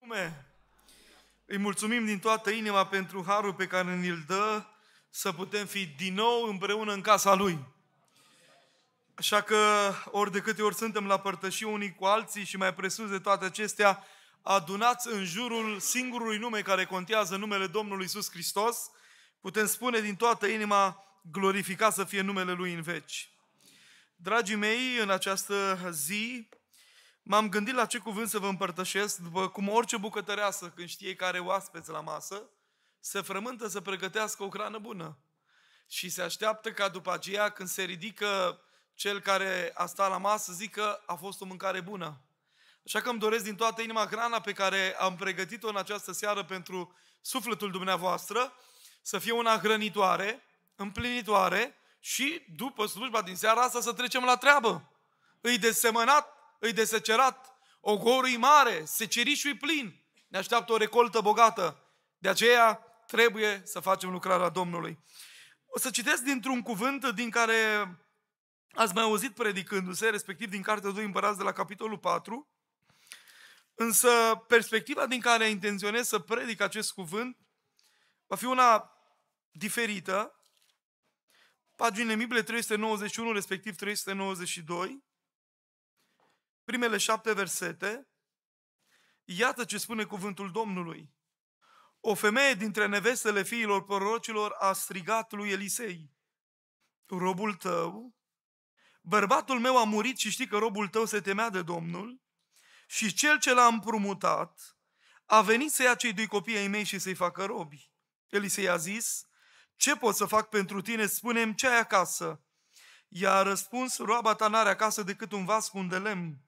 lume. Îi mulțumim din toată inima pentru harul pe care ne-l dă să putem fi din nou împreună în casa Lui. Așa că ori de câte ori suntem la părtășii unii cu alții și mai presus de toate acestea, adunați în jurul singurului nume care contează, numele Domnului Isus Hristos, putem spune din toată inima, glorificat să fie numele Lui în veci. Dragii mei, în această zi m-am gândit la ce cuvânt să vă împărtășesc, după cum orice bucătăreasă, când știe care oaspeți la masă, se frământă să pregătească o crană bună. Și se așteaptă ca după aceea, când se ridică cel care a stat la masă, zică a fost o mâncare bună. Așa că îmi doresc din toată inima hrana pe care am pregătit-o în această seară pentru sufletul dumneavoastră să fie una hrănitoare, împlinitoare și după slujba din seara asta să trecem la treabă. Îi desemănat îi desecerat, ogorul mare, secerișul plin, ne așteaptă o recoltă bogată. De aceea trebuie să facem lucrarea Domnului. O să citesc dintr-un cuvânt din care ați mai auzit predicându-se, respectiv din Cartea 2 Împărați de la capitolul 4, însă perspectiva din care intenționez să predic acest cuvânt va fi una diferită, paginile Bibliei 391, respectiv 392, primele șapte versete, iată ce spune cuvântul Domnului. O femeie dintre nevestele fiilor prorocilor a strigat lui Elisei, robul tău, bărbatul meu a murit și știi că robul tău se temea de Domnul și cel ce l-a împrumutat a venit să ia cei doi copii ai mei și să-i facă robi. Elisei a zis, ce pot să fac pentru tine? Spune-mi ce ai acasă. I-a răspuns, roaba ta n-are acasă decât un vas cu un de lemn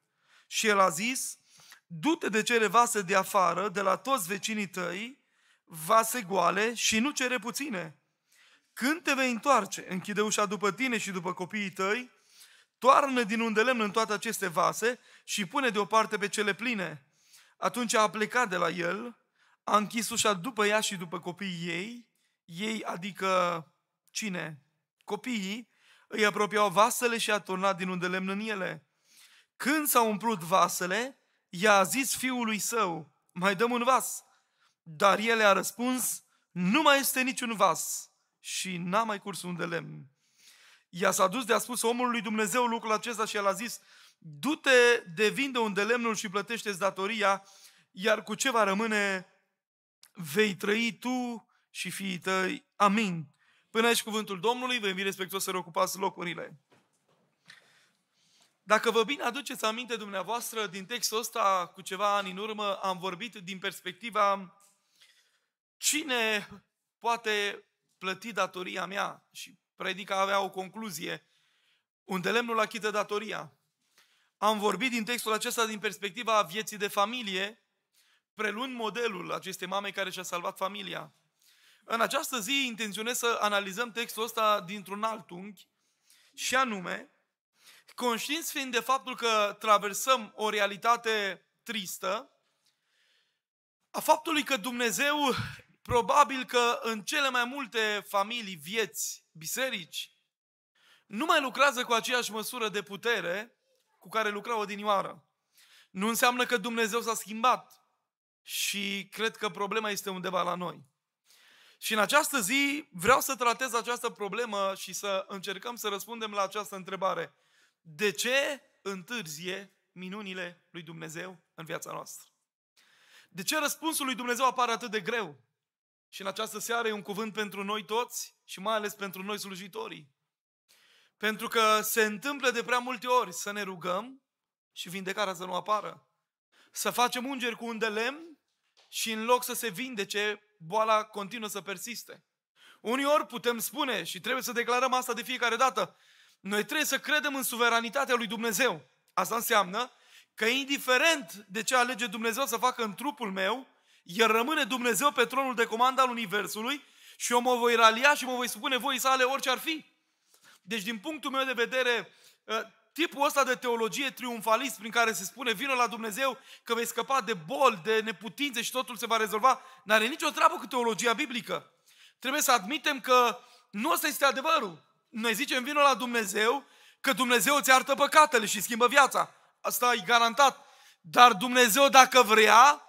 și el a zis, du-te de cele vase de afară, de la toți vecinii tăi, vase goale și nu cere puține. Când te vei întoarce, închide ușa după tine și după copiii tăi, toarnă din unde lemn în toate aceste vase și pune deoparte pe cele pline. Atunci a plecat de la el, a închis ușa după ea și după copiii ei, ei adică cine? Copiii îi apropiau vasele și a turnat din unde lemn în ele. Când s-au umplut vasele, i-a zis fiului său, mai dăm un vas. Dar el a răspuns, nu mai este niciun vas și n-a mai curs un de lemn. Ea s-a dus de a spus omului Dumnezeu lucrul acesta și el a zis, du-te de vinde un de lemnul și plătește-ți datoria, iar cu ce va rămâne vei trăi tu și fiii tăi. Amin. Până aici cuvântul Domnului, vă invit respectuos să reocupați locurile. Dacă vă bine aduceți aminte dumneavoastră din textul ăsta, cu ceva ani în urmă, am vorbit din perspectiva cine poate plăti datoria mea și predica avea o concluzie, unde lemnul achită datoria. Am vorbit din textul acesta din perspectiva vieții de familie, preluând modelul acestei mame care și-a salvat familia. În această zi intenționez să analizăm textul ăsta dintr-un alt unghi, și anume, Conștiinți fiind de faptul că traversăm o realitate tristă, a faptului că Dumnezeu probabil că în cele mai multe familii, vieți, biserici, nu mai lucrează cu aceeași măsură de putere cu care lucra odinioară. Nu înseamnă că Dumnezeu s-a schimbat și cred că problema este undeva la noi. Și în această zi vreau să tratez această problemă și să încercăm să răspundem la această întrebare de ce întârzie minunile lui Dumnezeu în viața noastră? De ce răspunsul lui Dumnezeu apare atât de greu? Și în această seară e un cuvânt pentru noi toți și mai ales pentru noi slujitorii. Pentru că se întâmplă de prea multe ori să ne rugăm și vindecarea să nu apară. Să facem ungeri cu un de lemn și în loc să se vindece, boala continuă să persiste. ori putem spune și trebuie să declarăm asta de fiecare dată, noi trebuie să credem în suveranitatea lui Dumnezeu. Asta înseamnă că indiferent de ce alege Dumnezeu să facă în trupul meu, el rămâne Dumnezeu pe tronul de comandă al Universului și eu mă voi ralia și mă voi supune voi sale orice ar fi. Deci din punctul meu de vedere, ă, tipul ăsta de teologie triumfalist prin care se spune vină la Dumnezeu că vei scăpa de boli, de neputințe și totul se va rezolva, n-are nicio treabă cu teologia biblică. Trebuie să admitem că nu ăsta este adevărul. Noi zicem, vină la Dumnezeu, că Dumnezeu îți iartă păcatele și schimbă viața. Asta e garantat. Dar Dumnezeu, dacă vrea,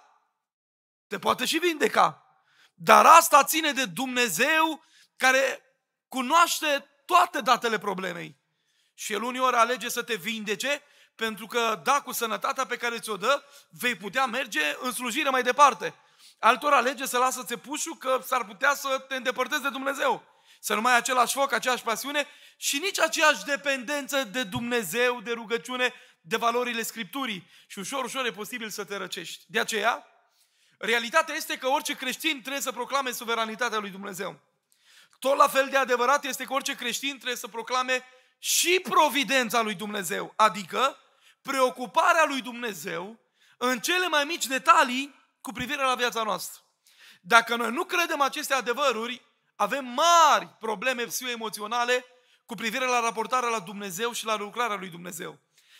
te poate și vindeca. Dar asta ține de Dumnezeu care cunoaște toate datele problemei. Și El uneori alege să te vindece, pentru că, da, cu sănătatea pe care ți-o dă, vei putea merge în slujire mai departe. Altora alege să lasă țepușul că s-ar putea să te îndepărtezi de Dumnezeu să nu mai ai același foc, aceeași pasiune și nici aceeași dependență de Dumnezeu, de rugăciune, de valorile Scripturii. Și ușor, ușor e posibil să te răcești. De aceea, realitatea este că orice creștin trebuie să proclame suveranitatea lui Dumnezeu. Tot la fel de adevărat este că orice creștin trebuie să proclame și providența lui Dumnezeu, adică preocuparea lui Dumnezeu în cele mai mici detalii cu privire la viața noastră. Dacă noi nu credem aceste adevăruri, avem mari probleme psihoemoționale cu privire la raportarea la Dumnezeu și la lucrarea lui Dumnezeu.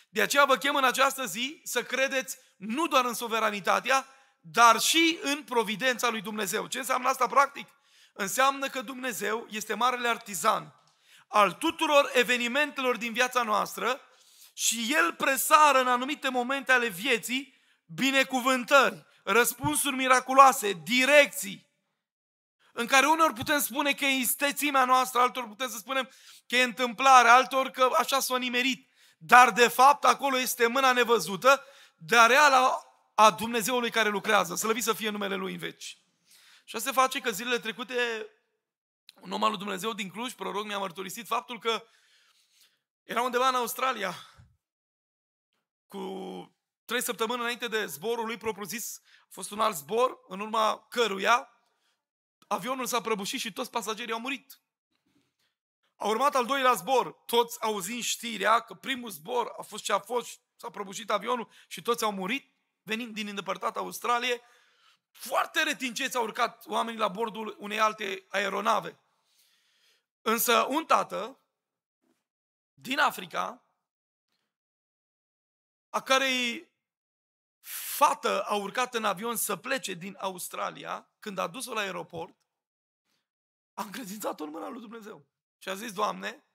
De aceea vă chem în această zi să credeți nu doar în suveranitatea, dar și în providența lui Dumnezeu. Ce înseamnă asta practic? Înseamnă că Dumnezeu este marele artizan al tuturor evenimentelor din viața noastră și El presară în anumite momente ale vieții binecuvântări, răspunsuri miraculoase, direcții, în care unor putem spune că e istețimea noastră, altor putem să spunem că e întâmplare, altor că așa s-a nimerit. Dar de fapt acolo este mâna nevăzută, dar reală a Dumnezeului care lucrează. să să fie numele Lui în veci. Și asta se face că zilele trecute un om al lui Dumnezeu din Cluj, proroc, mi-a mărturisit faptul că era undeva în Australia cu trei săptămâni înainte de zborul lui propriu-zis, a fost un alt zbor, în urma căruia avionul s-a prăbușit și toți pasagerii au murit. A urmat al doilea zbor, toți auzind știrea că primul zbor a fost ce a fost, s-a prăbușit avionul și toți au murit, venind din îndepărtată Australie, foarte retinceți au urcat oamenii la bordul unei alte aeronave. Însă un tată din Africa, a cărei fată a urcat în avion să plece din Australia, când a dus-o la aeroport, a încredințat-o în mâna lui Dumnezeu. Și a zis, Doamne,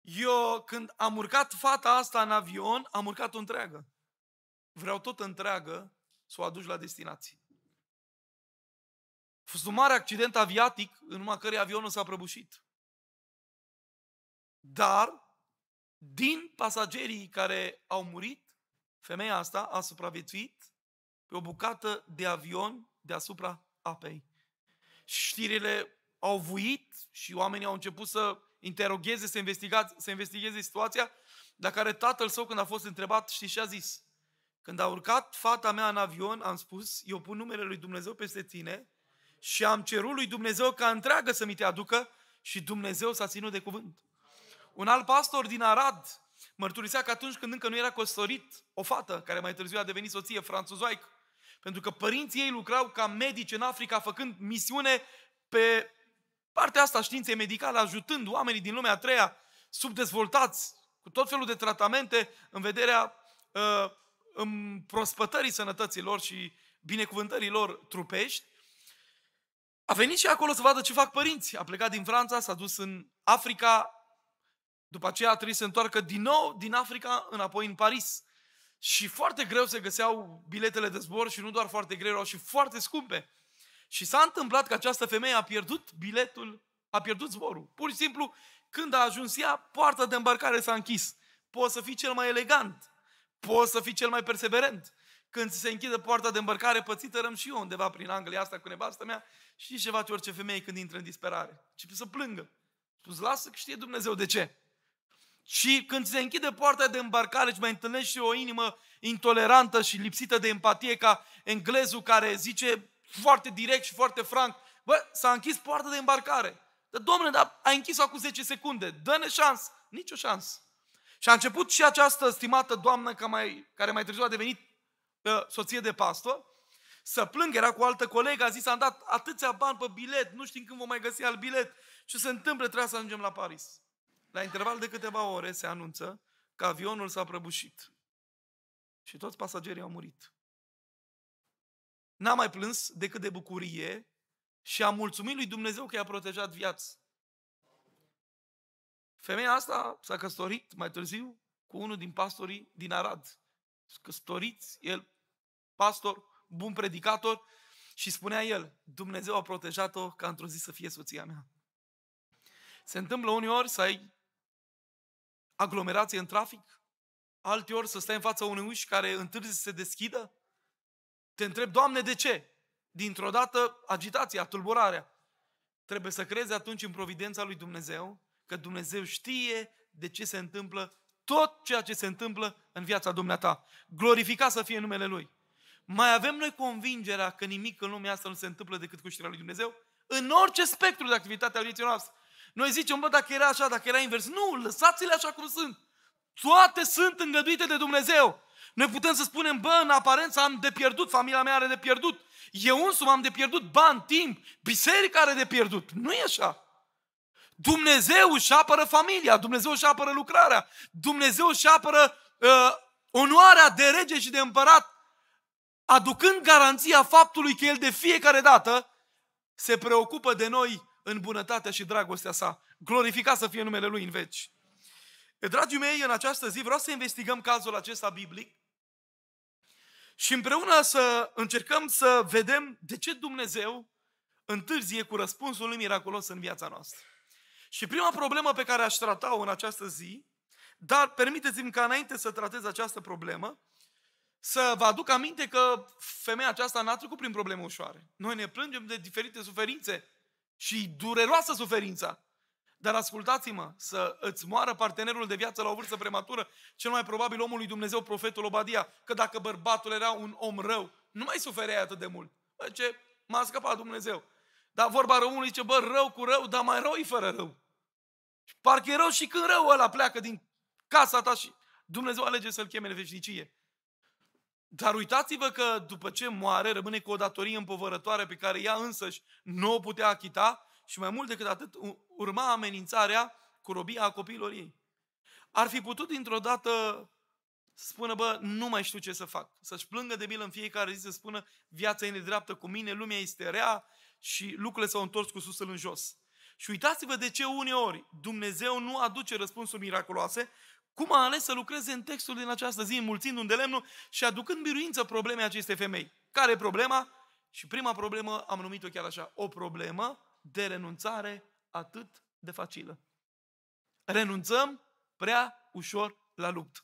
eu când am urcat fata asta în avion, am urcat-o întreagă. Vreau tot întreagă să o aduci la destinație. A fost un mare accident aviatic în urma cărei avionul s-a prăbușit. Dar, din pasagerii care au murit, Femeia asta a supraviețuit pe o bucată de avion deasupra apei. Știrile au vuit și oamenii au început să interogheze, să, să investigheze situația, la care tatăl său, când a fost întrebat, știți ce a zis? Când a urcat fata mea în avion, am spus, eu pun numele lui Dumnezeu peste tine și am cerut lui Dumnezeu ca întreagă să mi te aducă și Dumnezeu s-a ținut de cuvânt. Un alt pastor din Arad Mărturisea că atunci când încă nu era costorit, o fată, care mai târziu a devenit soție franțuzoaică, pentru că părinții ei lucrau ca medici în Africa, făcând misiune pe partea asta științei medicale, ajutând oamenii din lumea a treia, subdezvoltați, cu tot felul de tratamente, în vederea uh, împrospătării sănătății lor și binecuvântării lor trupești. A venit și acolo să vadă ce fac părinții. A plecat din Franța, s-a dus în Africa, după aceea a trebuit să se întoarcă din nou din Africa înapoi în Paris. Și foarte greu se găseau biletele de zbor și nu doar foarte greu, erau și foarte scumpe. Și s-a întâmplat că această femeie a pierdut biletul, a pierdut zborul. Pur și simplu, când a ajuns ea, poarta de îmbarcare s-a închis. Poți să fii cel mai elegant, poți să fii cel mai perseverent. Când se închide poarta de îmbarcare, pățită răm și eu undeva prin Anglia asta cu nevastă mea, și ce face orice femeie când intră în disperare. Și să plângă. Spus, lasă că știe Dumnezeu de ce. Și când se închide poarta de îmbarcare și mai întâlnești și o inimă intolerantă și lipsită de empatie ca englezul care zice foarte direct și foarte franc, bă, s-a închis poarta de îmbarcare. Dar domnule, dar ai închis-o acum 10 secunde, dă-ne șansă, Nicio șansă. Și a început și această stimată doamnă ca mai, care mai târziu a devenit uh, soție de pastor, să plângă, era cu o altă colegă, a zis, am dat atâția bani pe bilet, nu știm când vom mai găsi alt bilet. Ce se întâmplă, trebuie să ajungem la Paris. La interval de câteva ore se anunță că avionul s-a prăbușit. Și toți pasagerii au murit. N-a mai plâns decât de bucurie și a mulțumit lui Dumnezeu că i-a protejat viața. Femeia asta s-a căsătorit mai târziu cu unul din pastorii din Arad. Căsătoriți, el pastor, bun predicator și spunea el, Dumnezeu a protejat-o ca într-o zi să fie soția mea. Se întâmplă uneori să ai aglomerație în trafic, ori să stai în fața unei uși care întârzi să se deschidă. Te întreb, Doamne, de ce? Dintr-o dată, agitația, tulburarea. Trebuie să crezi atunci în providența lui Dumnezeu, că Dumnezeu știe de ce se întâmplă tot ceea ce se întâmplă în viața dumneata. Glorifica să fie numele Lui. Mai avem noi convingerea că nimic în lumea asta nu se întâmplă decât cu știrea lui Dumnezeu? În orice spectru de activitate a vieții noastre. Noi zicem, bă, dacă era așa, dacă era invers. Nu, lăsați-le așa cum sunt. Toate sunt îngăduite de Dumnezeu. Noi putem să spunem, bă, în aparență am de pierdut, familia mea are de pierdut, eu însumi am de pierdut bani, timp, biserica are de pierdut. Nu e așa. Dumnezeu își apără familia, Dumnezeu își apără lucrarea, Dumnezeu își apără uh, onoarea de rege și de împărat, aducând garanția faptului că El de fiecare dată se preocupă de noi în bunătatea și dragostea sa. Glorificat să fie numele Lui în veci. Dragii mei, în această zi vreau să investigăm cazul acesta biblic și împreună să încercăm să vedem de ce Dumnezeu întârzie cu răspunsul lui miraculos în viața noastră. Și prima problemă pe care aș trata-o în această zi, dar permiteți-mi ca înainte să tratez această problemă, să vă aduc aminte că femeia aceasta n-a trecut prin probleme ușoare. Noi ne plângem de diferite suferințe și dureroasă suferința. Dar ascultați-mă, să îți moară partenerul de viață la o vârstă prematură, cel mai probabil omul lui Dumnezeu, profetul Obadia, că dacă bărbatul era un om rău, nu mai suferea atât de mult. Bă, ce m-a scăpat Dumnezeu. Dar vorba răului zice, bă, rău cu rău, dar mai rău fără rău. Parcă e rău și când rău ăla pleacă din casa ta și Dumnezeu alege să-l cheme în veșnicie. Dar uitați-vă că după ce moare, rămâne cu o datorie împovărătoare pe care ea însăși nu o putea achita și mai mult decât atât urma amenințarea cu robia a copiilor ei. Ar fi putut dintr-o dată spună, bă, nu mai știu ce să fac. Să-și plângă de milă în fiecare zi, să spună, viața e nedreaptă cu mine, lumea este rea și lucrurile s-au întors cu susul în jos. Și uitați-vă de ce uneori Dumnezeu nu aduce răspunsuri miraculoase, cum a ales să lucreze în textul din această zi, înmulțind un de lemnul și aducând biruință problemei acestei femei. Care e problema? Și prima problemă am numit-o chiar așa, o problemă de renunțare atât de facilă. Renunțăm prea ușor la luptă.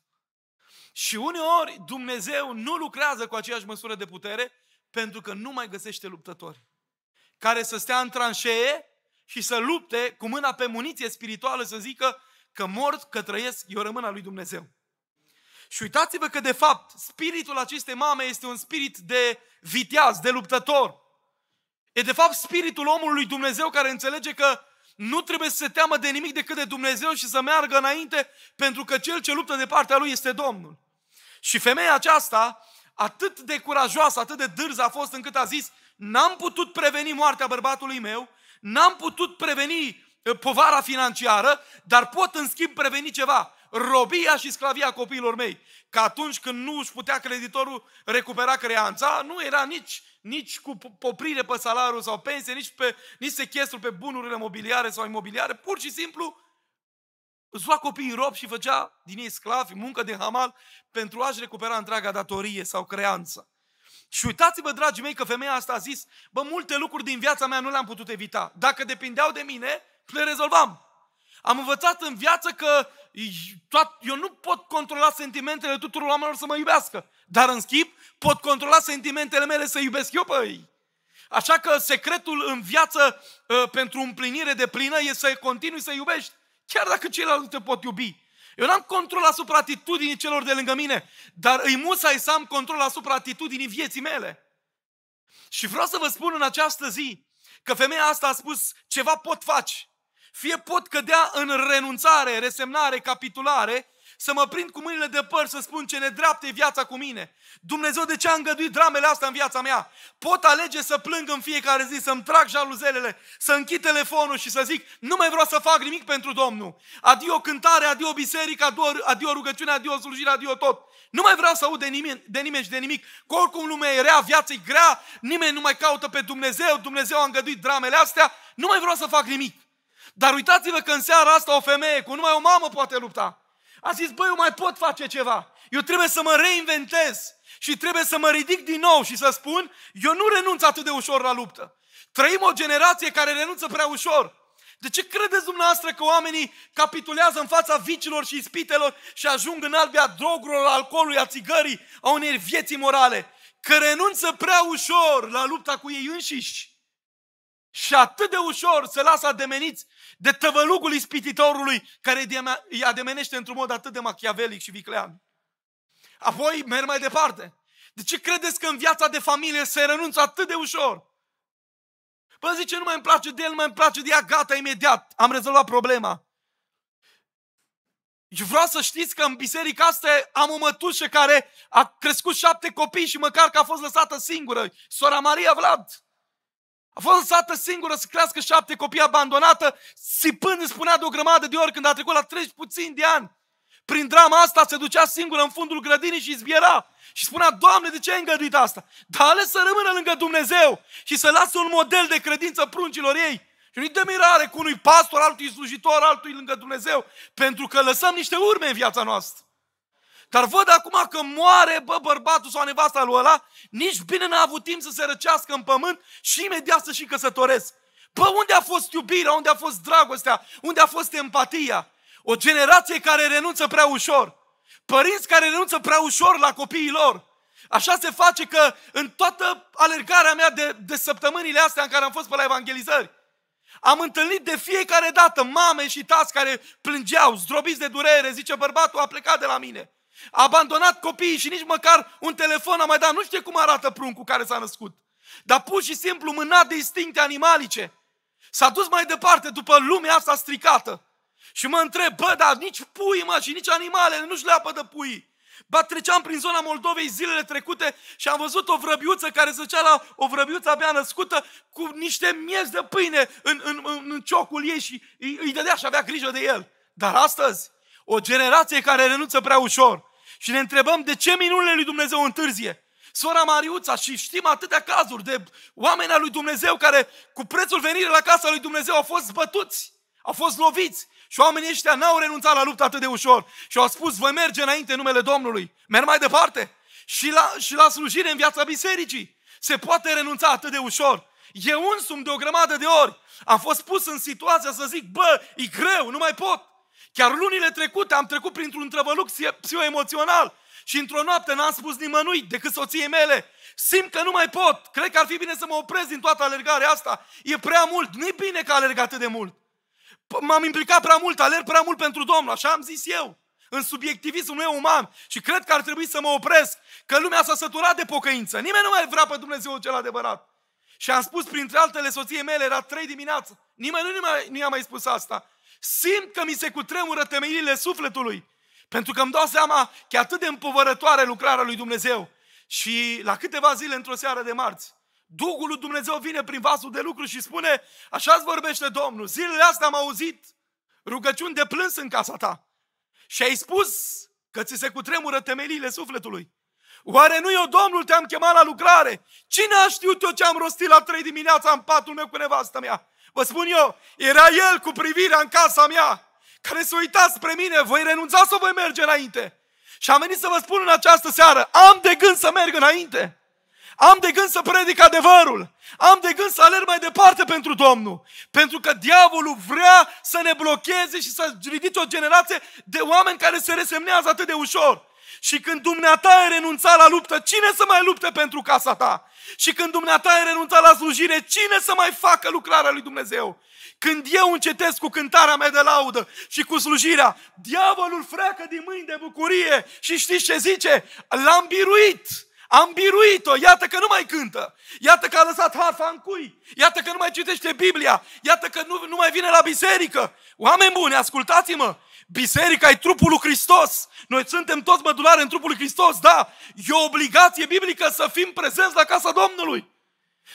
Și uneori Dumnezeu nu lucrează cu aceeași măsură de putere pentru că nu mai găsește luptători care să stea în tranșee și să lupte cu mâna pe muniție spirituală să zică că mor, că trăiesc, eu rămân al lui Dumnezeu. Și uitați-vă că, de fapt, spiritul acestei mame este un spirit de viteaz, de luptător. E, de fapt, spiritul omului Dumnezeu care înțelege că nu trebuie să se teamă de nimic decât de Dumnezeu și să meargă înainte, pentru că cel ce luptă de partea lui este Domnul. Și femeia aceasta, atât de curajoasă, atât de dârză a fost încât a zis, n-am putut preveni moartea bărbatului meu, n-am putut preveni Eh, povara financiară, dar pot în schimb preveni ceva. Robia și sclavia copiilor mei. Că atunci când nu își putea creditorul recupera creanța, nu era nici, nici cu poprire pe salariu sau pensie, nici, pe, nici sechestru pe bunurile mobiliare sau imobiliare. Pur și simplu îți lua copiii rob și făcea din ei sclavi, muncă de hamal, pentru a-și recupera întreaga datorie sau creanță. Și uitați-vă, dragii mei, că femeia asta a zis, bă, multe lucruri din viața mea nu le-am putut evita. Dacă depindeau de mine, le rezolvam. Am învățat în viață că eu nu pot controla sentimentele tuturor oamenilor să mă iubească, dar în schimb pot controla sentimentele mele să iubesc eu pe ei. Așa că secretul în viață ă, pentru împlinire de plină este să continui să iubești, chiar dacă ceilalți nu te pot iubi. Eu n-am control asupra atitudinii celor de lângă mine, dar îi musai să am control asupra atitudinii vieții mele. Și vreau să vă spun în această zi că femeia asta a spus ceva pot face fie pot cădea în renunțare, resemnare, capitulare, să mă prind cu mâinile de păr, să spun ce nedreaptă e viața cu mine. Dumnezeu, de ce a îngăduit dramele astea în viața mea? Pot alege să plâng în fiecare zi, să-mi trag jaluzelele, să închid telefonul și să zic, nu mai vreau să fac nimic pentru Domnul. Adio cântare, adio biserică, adio, adio rugăciune, adio slujire, adio tot. Nu mai vreau să aud de nimeni, de nimeni și de nimic. Că oricum lumea e rea, viața e grea, nimeni nu mai caută pe Dumnezeu, Dumnezeu a îngăduit dramele astea, nu mai vreau să fac nimic. Dar uitați-vă că în seara asta o femeie, cu numai o mamă poate lupta. A zis, băi, eu mai pot face ceva. Eu trebuie să mă reinventez și trebuie să mă ridic din nou și să spun, eu nu renunț atât de ușor la luptă. Trăim o generație care renunță prea ușor. De ce credeți dumneavoastră că oamenii capitulează în fața vicilor și ispitelor și ajung în albia drogurilor, alcoolului, a țigării, a unei vieții morale? Că renunță prea ușor la lupta cu ei înșiși. Și atât de ușor se lasă ademeniți de tăvălugul ispititorului care îi ademenește într-un mod atât de machiavelic și viclean. Apoi merg mai departe. De ce credeți că în viața de familie se renunță atât de ușor? Păi zice, nu mai îmi place de el, nu mai îmi place de ea, gata, imediat, am rezolvat problema. Și vreau să știți că în biserica asta am o mătușă care a crescut șapte copii și măcar că a fost lăsată singură, sora Maria Vlad. A fost lăsată singură să crească șapte copii abandonată, sipând îi spunea de o grămadă de ori când a trecut la 30 puțini de ani. Prin drama asta se ducea singură în fundul grădinii și izbiera. Și spunea, Doamne, de ce ai îngăduit asta? Dar ales să rămână lângă Dumnezeu și să lasă un model de credință pruncilor ei. Și nu-i de mirare cu unui pastor, altui slujitor, altui lângă Dumnezeu, pentru că lăsăm niște urme în viața noastră. Dar văd acum că moare, bă, bărbatul sau nevasta lui ăla, nici bine n-a avut timp să se răcească în pământ și imediat să și căsătoresc. Bă, unde a fost iubirea, unde a fost dragostea, unde a fost empatia? O generație care renunță prea ușor. Părinți care renunță prea ușor la copiii lor. Așa se face că în toată alergarea mea de, de săptămânile astea în care am fost pe la evangelizări, am întâlnit de fiecare dată mame și tați care plângeau, zdrobiți de durere, zice bărbatul a plecat de la mine. A abandonat copiii și nici măcar un telefon a mai dat. Nu știe cum arată pruncul care s-a născut. Dar pur și simplu mânat de instincte animalice. S-a dus mai departe după lumea asta stricată. Și mă întreb, bă, dar nici pui, mă, și nici animalele nu-și leapă de pui. Ba, treceam prin zona Moldovei zilele trecute și am văzut o vrăbiuță care zăcea la o vrăbiuță abia născută cu niște miez de pâine în, în, în, în ciocul ei și îi, îi dădea și avea grijă de el. Dar astăzi, o generație care renunță prea ușor, și ne întrebăm de ce minunile lui Dumnezeu întârzie. Sora Mariuța și știm atâtea cazuri de oameni al lui Dumnezeu care cu prețul venirii la casa lui Dumnezeu au fost zbătuți, au fost loviți și oamenii ăștia n-au renunțat la luptă atât de ușor și au spus, voi merge înainte în numele Domnului, merg mai departe și la, și la slujire în viața bisericii. Se poate renunța atât de ușor. Eu însumi de o grămadă de ori am fost pus în situația să zic, bă, e greu, nu mai pot. Chiar lunile trecute am trecut printr-un întrăvăluc psihoemoțional și într-o noapte n-am spus nimănui decât soției mele. Simt că nu mai pot, cred că ar fi bine să mă opresc din toată alergarea asta. E prea mult, nu-i bine că alerg atât de mult. M-am implicat prea mult, alerg prea mult pentru Domnul, așa am zis eu. În subiectivismul meu uman și cred că ar trebui să mă opresc, că lumea s-a săturat de pocăință. Nimeni nu mai vrea pe Dumnezeu cel adevărat. Și am spus, printre altele, soției mele, era trei dimineață. Nimeni nu, nu i-a mai spus asta. Simt că mi se cutremură temeiile sufletului. Pentru că îmi dau seama că e atât de împovărătoare lucrarea lui Dumnezeu. Și la câteva zile, într-o seară de marți, Duhul lui Dumnezeu vine prin vasul de lucru și spune, așa îți vorbește Domnul, zilele astea am auzit rugăciuni de plâns în casa ta. Și ai spus că ți se cutremură temeliile sufletului. Oare nu eu, Domnul, te-am chemat la lucrare? Cine a știut eu ce am rostit la trei dimineața în patul meu cu nevastă mea? Vă spun eu, era el cu privirea în casa mea, care se uita spre mine, voi renunța sau voi merge înainte? Și am venit să vă spun în această seară, am de gând să merg înainte. Am de gând să predic adevărul. Am de gând să alerg mai departe pentru Domnul. Pentru că diavolul vrea să ne blocheze și să ridice o generație de oameni care se resemnează atât de ușor. Și când dumneata ai renunțat la luptă, cine să mai lupte pentru casa ta? Și când dumneata ai renunțat la slujire, cine să mai facă lucrarea lui Dumnezeu? Când eu încetez cu cântarea mea de laudă și cu slujirea, diavolul freacă din mâini de bucurie și știți ce zice? L-am biruit! Am biruit-o, iată că nu mai cântă, iată că a lăsat harfa în cui, iată că nu mai citește Biblia, iată că nu, nu mai vine la biserică. Oameni buni, ascultați-mă, biserica e trupul lui Hristos, noi suntem toți mădulare în trupul lui Hristos, da, e o obligație biblică să fim prezenți la casa Domnului.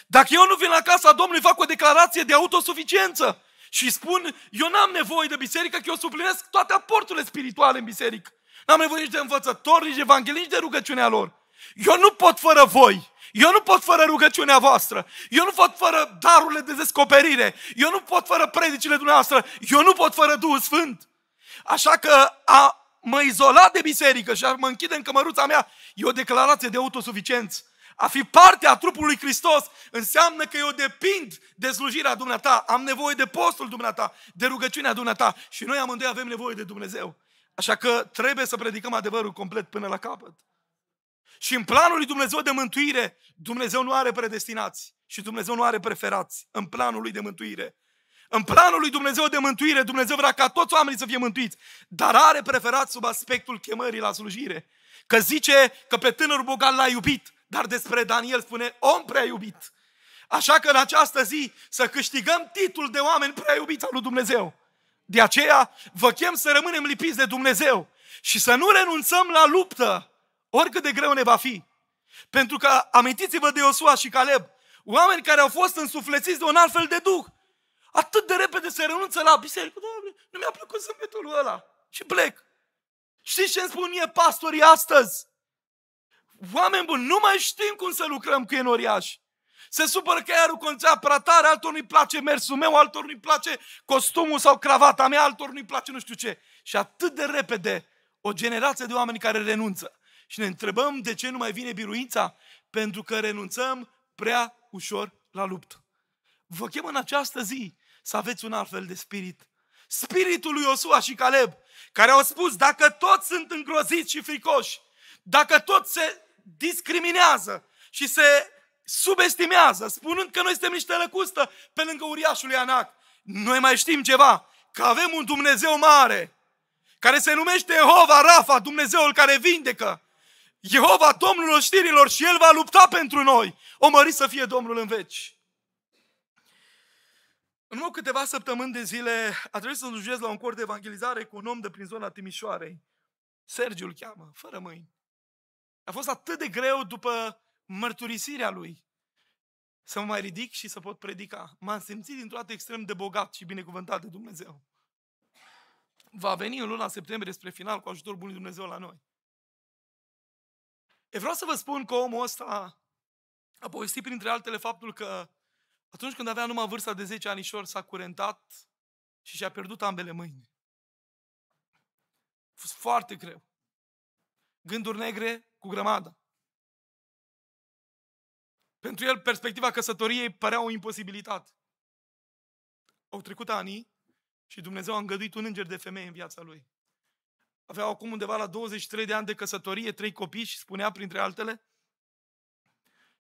Dacă eu nu vin la casa Domnului, fac o declarație de autosuficiență și spun, eu n-am nevoie de biserică, că eu suplinesc toate aporturile spirituale în biserică. N-am nevoie nici de învățători, nici de evanghelii, nici de rugăciunea lor. Eu nu pot fără voi. Eu nu pot fără rugăciunea voastră. Eu nu pot fără darurile de descoperire. Eu nu pot fără predicile dumneavoastră. Eu nu pot fără Duhul Sfânt. Așa că a mă izola de biserică și a mă închide în cămăruța mea e o declarație de autosuficiență. A fi parte a trupului Hristos înseamnă că eu depind de slujirea dumneata, am nevoie de postul dumneata, de rugăciunea dumneata și noi amândoi avem nevoie de Dumnezeu. Așa că trebuie să predicăm adevărul complet până la capăt. Și în planul lui Dumnezeu de mântuire, Dumnezeu nu are predestinați și Dumnezeu nu are preferați în planul lui de mântuire. În planul lui Dumnezeu de mântuire, Dumnezeu vrea ca toți oamenii să fie mântuiți, dar are preferat sub aspectul chemării la slujire. Că zice că pe tânărul bogat l-a iubit, dar despre Daniel spune om prea iubit. Așa că în această zi să câștigăm titlul de oameni prea iubiți al lui Dumnezeu. De aceea vă chem să rămânem lipiți de Dumnezeu și să nu renunțăm la luptă oricât de greu ne va fi. Pentru că amintiți-vă de Iosua și Caleb, oameni care au fost însuflețiți de un alt fel de duh. Atât de repede se renunță la biserică. Doamne, nu mi-a plăcut zâmbetul ăla. Și plec. Știți ce îmi spun mie pastorii astăzi? Oameni buni, nu mai știm cum să lucrăm cu enoriași. Se supără că iarul conțea prea tare, altor nu-i place mersul meu, altor nu-i place costumul sau cravata mea, altor nu-i place nu știu ce. Și atât de repede o generație de oameni care renunță. Și ne întrebăm de ce nu mai vine biruința? Pentru că renunțăm prea ușor la luptă. Vă chem în această zi să aveți un alt fel de spirit. Spiritul lui Osua și Caleb, care au spus, dacă toți sunt îngroziți și fricoși, dacă toți se discriminează și se subestimează, spunând că noi suntem niște lăcustă pe lângă uriașul lui Anac, noi mai știm ceva, că avem un Dumnezeu mare, care se numește Jehova Rafa, Dumnezeul care vindecă. Jehova, Domnul oștirilor și El va lupta pentru noi. O mări să fie Domnul în veci. În urmă câteva săptămâni de zile a trebuit să slujez la un cor de evangelizare cu un om de prin zona Timișoarei. Sergiu îl cheamă, fără mâini. A fost atât de greu după mărturisirea lui să mă mai ridic și să pot predica. M-am simțit din dată extrem de bogat și binecuvântat de Dumnezeu. Va veni în luna septembrie spre final cu ajutorul bunului Dumnezeu la noi. E vreau să vă spun că omul ăsta a povestit printre altele faptul că atunci când avea numai vârsta de 10 anișori s-a curentat și și-a pierdut ambele mâini. A fost foarte greu. Gânduri negre cu grămadă. Pentru el, perspectiva căsătoriei părea o imposibilitate. Au trecut ani și Dumnezeu a îngăduit un înger de femeie în viața lui avea acum undeva la 23 de ani de căsătorie, trei copii și spunea printre altele,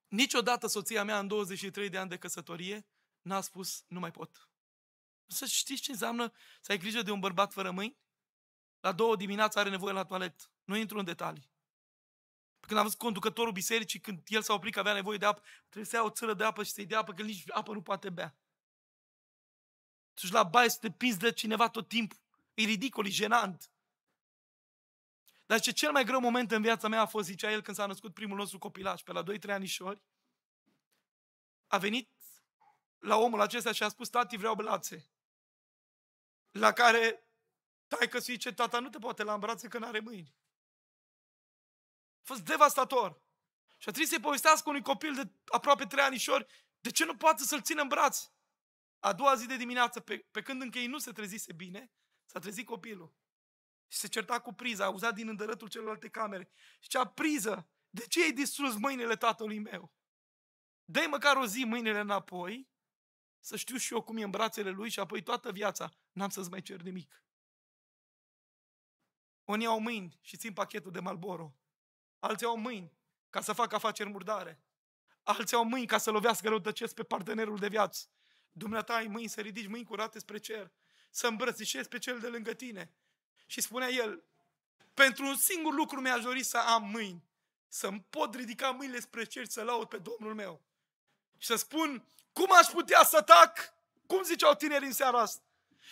niciodată soția mea în 23 de ani de căsătorie n-a spus nu mai pot. Să știți ce înseamnă să ai grijă de un bărbat fără mâini? La două dimineața are nevoie la toalet. Nu intru în detalii. Când am văzut conducătorul bisericii, când el s-a oprit că avea nevoie de apă, trebuie să ia o țără de apă și să-i dea apă, că nici apă nu poate bea. Și deci la baie să te de cineva tot timpul. E ridicol, e jenant. Dar ce cel mai greu moment în viața mea a fost, zicea el, când s-a născut primul nostru copilaj, pe la 2-3 anișori, a venit la omul acesta și a spus, tati, vreau blațe. La care tai că zice, tata nu te poate la îmbrațe că n-are mâini. A fost devastator. Și a trebuit să-i povestească unui copil de aproape trei anișori de ce nu poate să-l țină în braț. A doua zi de dimineață, pe, pe când încă ei nu se trezise bine, s-a trezit copilul și se certa cu priza, auza din îndărătul celorlalte camere. Și cea priză, de ce ai distrus mâinile tatălui meu? dă măcar o zi mâinile înapoi, să știu și eu cum e în brațele lui și apoi toată viața n-am să-ți mai cer nimic. Unii au mâini și țin pachetul de Malboro. Alții au mâini ca să facă afaceri murdare. Alții au mâini ca să lovească răutăcesc pe partenerul de viață. Dumneata ai mâini să ridici mâini curate spre cer, să îmbrățișezi pe cel de lângă tine, și spunea el, pentru un singur lucru mi-aș dori să am mâini, să-mi pot ridica mâinile spre cer și să laud pe Domnul meu. Și să spun, cum aș putea să tac? Cum ziceau tinerii în seara asta?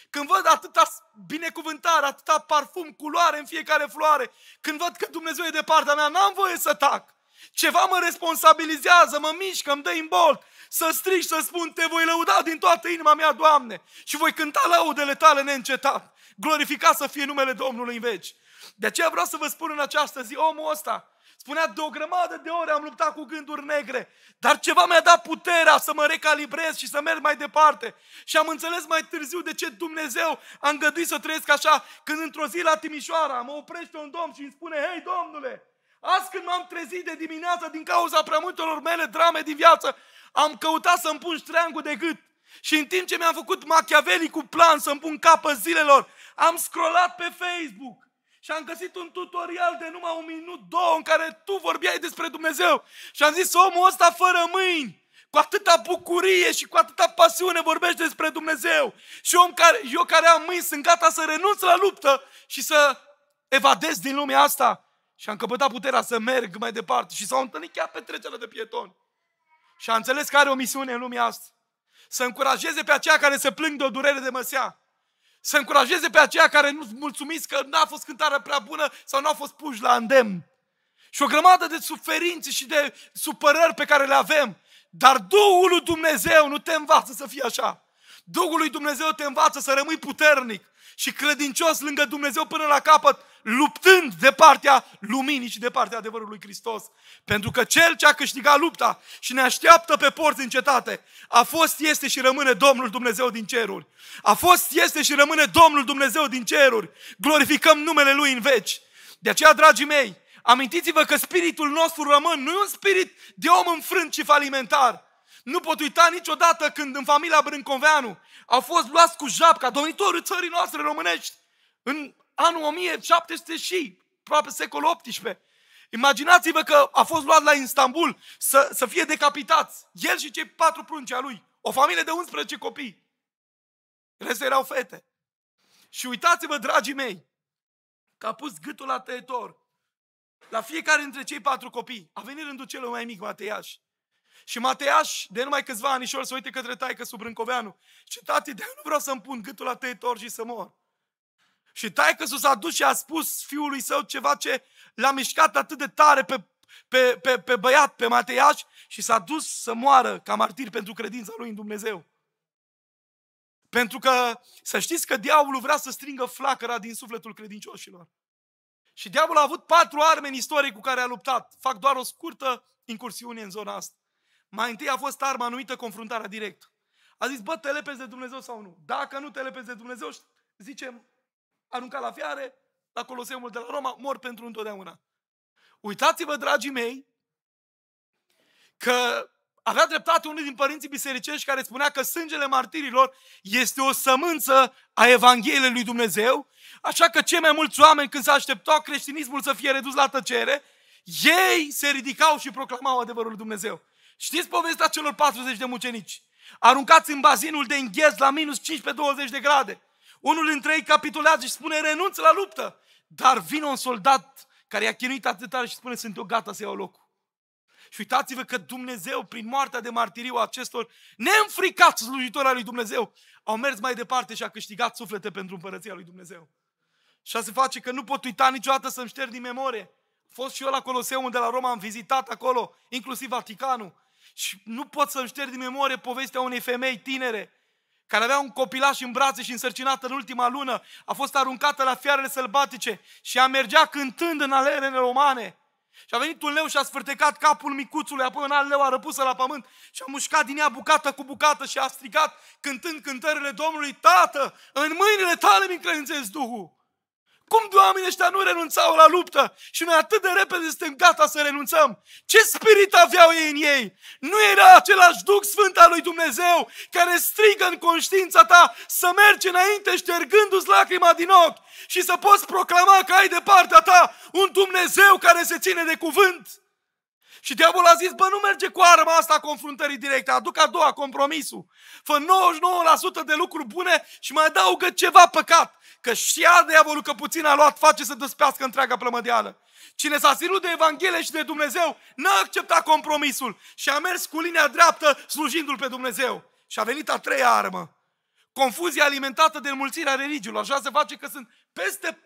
Când văd atâta binecuvântare, atâta parfum, culoare în fiecare floare, când văd că Dumnezeu e de partea mea, n-am voie să tac. Ceva mă responsabilizează, mă mișcă, îmi dă imbol. să strig, să spun, te voi lăuda din toată inima mea, Doamne, și voi cânta laudele tale neîncetat glorificat să fie numele Domnului în veci. De aceea vreau să vă spun în această zi, omul ăsta spunea, de o grămadă de ore am luptat cu gânduri negre, dar ceva mi-a dat puterea să mă recalibrez și să merg mai departe. Și am înțeles mai târziu de ce Dumnezeu a îngăduit să trăiesc așa, când într-o zi la Timișoara mă oprește un domn și îmi spune, hei domnule, azi când m-am trezit de dimineață din cauza prea multelor mele drame din viață, am căutat să-mi pun ștreangul de gât. Și în timp ce mi-am făcut machiavelii cu plan să-mi pun capăt zilelor, am scrollat pe Facebook și am găsit un tutorial de numai un minut, două, în care tu vorbeai despre Dumnezeu. Și am zis, omul ăsta fără mâini, cu atâta bucurie și cu atâta pasiune vorbești despre Dumnezeu. Și om care, eu care am mâini sunt gata să renunț la luptă și să evadez din lumea asta. Și am căpătat puterea să merg mai departe și s-au întâlnit chiar pe trecerea de pieton. Și am înțeles că are o misiune în lumea asta să încurajeze pe aceia care se plâng de o durere de măsea, să încurajeze pe aceia care nu mulțumiți că n-a fost cântarea prea bună sau nu a fost puși la îndemn. Și o grămadă de suferințe și de supărări pe care le avem. Dar Duhul lui Dumnezeu nu te învață să fii așa. Duhul lui Dumnezeu te învață să rămâi puternic și credincios lângă Dumnezeu până la capăt luptând de partea luminii și de partea adevărului Hristos. Pentru că Cel ce a câștigat lupta și ne așteaptă pe porți în cetate, a fost, este și rămâne Domnul Dumnezeu din ceruri. A fost, este și rămâne Domnul Dumnezeu din ceruri. Glorificăm numele Lui în veci. De aceea, dragii mei, amintiți-vă că spiritul nostru rămân nu e un spirit de om înfrânt și falimentar, nu pot uita niciodată când în familia Brâncoveanu au fost luați cu japca domnitorul țării noastre românești în anul 1700 și aproape secolul 18. Imaginați-vă că a fost luat la Istanbul să, să fie decapitați. El și cei patru prunci a lui. O familie de 11 copii. Restul erau fete. Și uitați-vă, dragii mei, că a pus gâtul la tăietor. La fiecare dintre cei patru copii a venit rândul cel mai mic, Mateiaș. Și Mateiaș, de numai câțiva anișori, se uite către taică sub Brâncoveanu. Și tati, de nu vreau să-mi pun gâtul la tăietor și să mor. Și taică s-a dus și a spus fiului său ceva ce l-a mișcat atât de tare pe, pe, pe, pe băiat, pe Mateiaș și s-a dus să moară ca martir pentru credința lui în Dumnezeu. Pentru că să știți că diavolul vrea să stringă flacăra din sufletul credincioșilor. Și diavolul a avut patru arme în istorie cu care a luptat. Fac doar o scurtă incursiune în zona asta. Mai întâi a fost arma anumită confruntarea directă. A zis, bă, te lepezi de Dumnezeu sau nu? Dacă nu te lepezi de Dumnezeu, zicem aruncat la fiare, la Coloseumul de la Roma, mor pentru întotdeauna. Uitați-vă, dragii mei, că avea dreptate unul din părinții bisericești care spunea că sângele martirilor este o sămânță a Evangheliei lui Dumnezeu, așa că cei mai mulți oameni când se așteptau creștinismul să fie redus la tăcere, ei se ridicau și proclamau adevărul lui Dumnezeu. Știți povestea celor 40 de mucenici? Aruncați în bazinul de îngheț la minus 15-20 de grade. Unul dintre ei capitulează și spune, renunț la luptă. Dar vine un soldat care i-a chinuit atât tare și spune, sunt eu gata să iau locul. Și uitați-vă că Dumnezeu, prin moartea de martiriu a acestor neînfricați slujitori al lui Dumnezeu, au mers mai departe și a câștigat suflete pentru împărăția lui Dumnezeu. Și se face că nu pot uita niciodată să-mi șterg din memorie. fost și eu la Coloseu, de la Roma, am vizitat acolo, inclusiv Vaticanul. Și nu pot să-mi șterg din memorie povestea unei femei tinere care avea un copilaș în brațe și însărcinată în ultima lună, a fost aruncată la fiarele sălbatice și a mergea cântând în alerele romane. Și a venit un leu și a sfârtecat capul micuțului, apoi un alt leu a răpus la pământ și a mușcat din ea bucată cu bucată și a strigat cântând cântările Domnului, Tată, în mâinile tale mi încredințez Duhul. Cum de oamenii ăștia nu renunțau la luptă și noi atât de repede suntem gata să renunțăm? Ce spirit aveau ei în ei? Nu era același Duh Sfânt al lui Dumnezeu care strigă în conștiința ta să mergi înainte ștergându-ți lacrima din ochi și să poți proclama că ai de partea ta un Dumnezeu care se ține de cuvânt? Și diavolul a zis, bă, nu merge cu arma asta a confruntării directe, aduc a doua, compromisul. Fă 99% de lucruri bune și mai adaugă ceva păcat. Că și a diavolul că puțin a luat face să dăspească întreaga plămădeală. Cine s-a ținut de Evanghelie și de Dumnezeu, n-a acceptat compromisul și a mers cu linia dreaptă slujindu-L pe Dumnezeu. Și a venit a treia armă. Confuzia alimentată de înmulțirea religiilor. Așa se face că sunt peste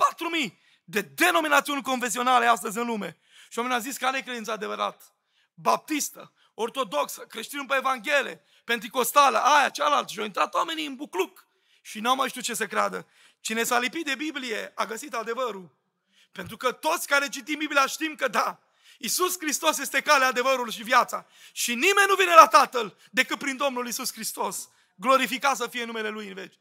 4.000 de denominațiuni confesionale astăzi în lume. Și oamenii au zis care e credința adevărat? Baptistă, ortodoxă, creștinul pe Evanghelie, pentecostală, aia, cealaltă. Și au intrat oamenii în bucluc și n-au mai știut ce să creadă. Cine s-a lipit de Biblie a găsit adevărul. Pentru că toți care citim Biblia știm că da, Isus Hristos este calea, adevărul și viața. Și nimeni nu vine la Tatăl decât prin Domnul Isus Hristos. Glorificat să fie numele Lui în veci.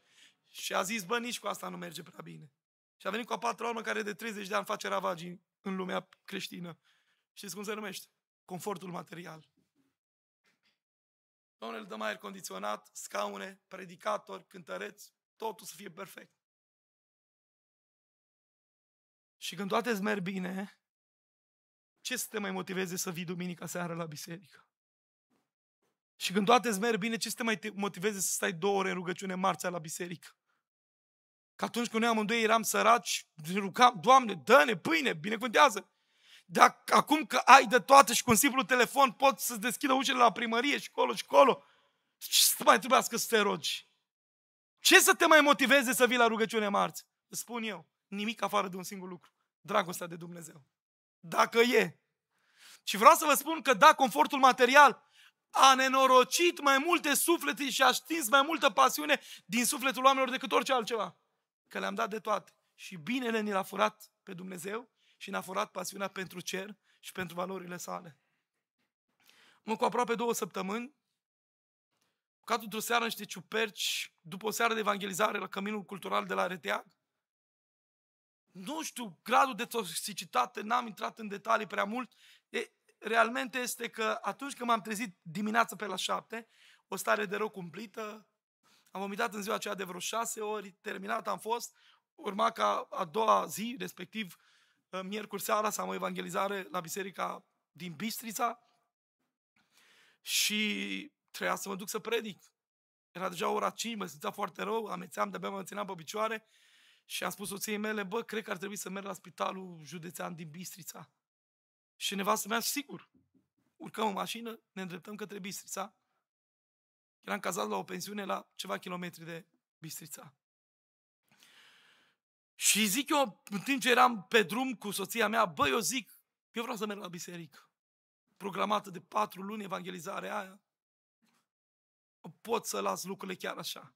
Și a zis, bă, nici cu asta nu merge prea bine. Și a venit cu a patra urmă care de 30 de ani face ravagii în lumea creștină. Știți cum se numește? Confortul material. Domnul îl dăm aer condiționat, scaune, predicator, cântăreți, totul să fie perfect. Și când toate îți merg bine, ce să te mai motiveze să vii duminica seara la biserică? Și când toate îți merg bine, ce să te mai motiveze să stai două ore în rugăciune marțea la biserică? Că atunci când noi amândoi eram săraci, rucam, Doamne, dă-ne pâine, binecuvântează. Dar acum că ai de toate și cu un simplu telefon poți să-ți deschidă ușile la primărie și colo și colo, ce să mai trebuiască să te rogi? Ce să te mai motiveze să vii la rugăciune marți? Îți spun eu, nimic afară de un singur lucru. Dragostea de Dumnezeu. Dacă e. Și vreau să vă spun că da, confortul material a nenorocit mai multe suflete și a stins mai multă pasiune din sufletul oamenilor decât orice altceva că le-am dat de toate și binele ni l-a furat pe Dumnezeu și ne-a furat pasiunea pentru cer și pentru valorile sale. Mă, cu aproape două săptămâni, ca într-o seară niște ciuperci, după o seară de evangelizare la Căminul Cultural de la Reteag, nu știu, gradul de toxicitate, n-am intrat în detalii prea mult, e, realmente este că atunci când m-am trezit dimineața pe la șapte, o stare de rău cumplită, am vomitat în ziua aceea de vreo șase ori, terminat am fost, urma ca a doua zi, respectiv uh, miercuri seara, să am o evangelizare la biserica din Bistrița și trebuia să mă duc să predic. Era deja ora 5, mă simțeam foarte rău, amețeam, de-abia mă țineam pe picioare și am spus soției mele, bă, cred că ar trebui să merg la spitalul județean din Bistrița. Și nevastă mea, sigur, urcăm în mașină, ne îndreptăm către Bistrița Eram cazat la o pensiune la ceva kilometri de Bistrița. Și zic eu, în timp ce eram pe drum cu soția mea, băi, eu zic, eu vreau să merg la biserică. Programată de patru luni evangelizarea aia. Pot să las lucrurile chiar așa.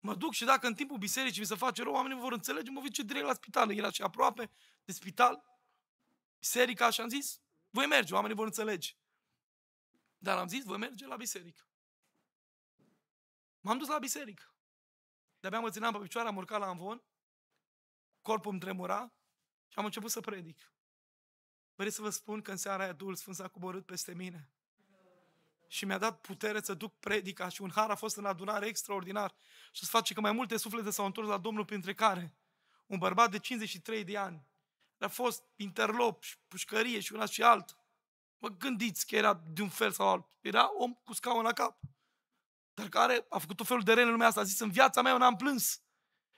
Mă duc și dacă în timpul bisericii mi se face rău, oamenii vor înțelege, mă ce direct la spital. Era și aproape de spital, biserica, așa am zis, voi merge, oamenii vor înțelege. Dar am zis, voi merge la biserică. M-am dus la biserică. De-abia mă țineam pe picioare, am urcat la amvon, corpul îmi tremura și am început să predic. Vreți să vă spun că în seara aia Duhul Sfânt s-a coborât peste mine și mi-a dat putere să duc predica și un har a fost în adunare extraordinar și să face că mai multe suflete s-au întors la Domnul, printre care un bărbat de 53 de ani a fost interlop și pușcărie și una și altă. Mă gândiți că era de un fel sau altul. Era om cu scaun la cap dar care a făcut tot felul de rele în lumea asta. A zis, în viața mea eu n-am plâns.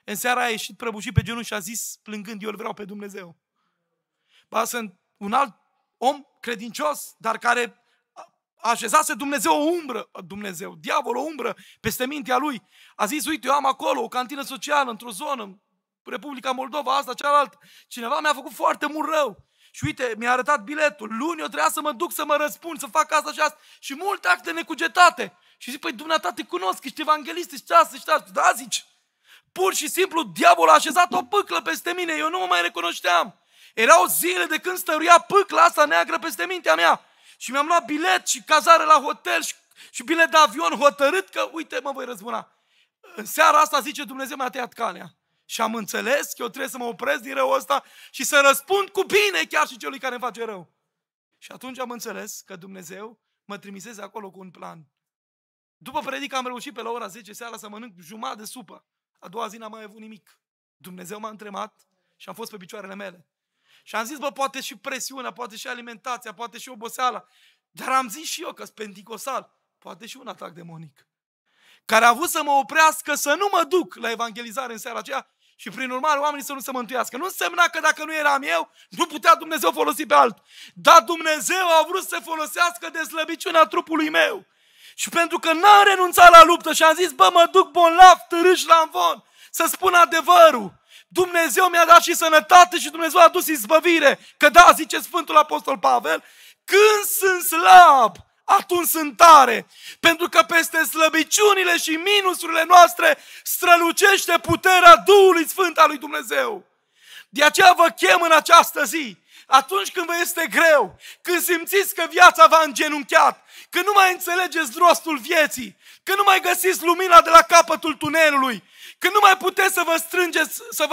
În seara a ieșit prăbușit pe genunchi și a zis, plângând, eu îl vreau pe Dumnezeu. Ba, sunt un alt om credincios, dar care așezase Dumnezeu o umbră, Dumnezeu, diavol o umbră peste mintea lui. A zis, uite, eu am acolo o cantină socială într-o zonă, Republica Moldova, asta, cealaltă. Cineva mi-a făcut foarte mult rău. Și uite, mi-a arătat biletul. Luni eu trebuia să mă duc să mă răspund, să fac asta și asta. Și multe acte necugetate. Și zic, păi dumneata te cunosc, ești evanghelist, ești asta, ești asta. Da, zici. Pur și simplu, diavolul a așezat o pâclă peste mine, eu nu mă mai recunoșteam. Erau zile de când stăruia pâcla asta neagră peste mintea mea. Și mi-am luat bilet și cazare la hotel și, și bilet de avion hotărât că, uite, mă voi răzbuna. În seara asta, zice, Dumnezeu mi-a tăiat calea. Și am înțeles că eu trebuie să mă opresc din răul ăsta și să răspund cu bine chiar și celui care îmi face rău. Și atunci am înțeles că Dumnezeu mă trimiseze acolo cu un plan. După predică am reușit pe la ora 10 seara să mănânc jumătate de supă. A doua zi n-am mai avut nimic. Dumnezeu m-a întrebat și am fost pe picioarele mele. Și am zis, bă, poate și presiunea, poate și alimentația, poate și oboseala. Dar am zis și eu că sunt penticosal. Poate și un atac demonic. Care a vrut să mă oprească să nu mă duc la evangelizare în seara aceea și prin urmare oamenii să nu se mântuiască. Nu însemna că dacă nu eram eu, nu putea Dumnezeu folosi pe alt. Dar Dumnezeu a vrut să folosească de slăbiciunea trupului meu și pentru că n-am renunțat la luptă și am zis, bă, mă duc bolnav, târâș la învon, să spun adevărul. Dumnezeu mi-a dat și sănătate și Dumnezeu a dus izbăvire. Că da, zice Sfântul Apostol Pavel, când sunt slab, atunci sunt tare. Pentru că peste slăbiciunile și minusurile noastre strălucește puterea Duhului Sfânt al lui Dumnezeu. De aceea vă chem în această zi, atunci când vă este greu, când simțiți că viața v-a îngenunchiat, că nu mai înțelegeți rostul vieții, că nu mai găsiți lumina de la capătul tunelului, că nu mai puteți să vă strângeți, să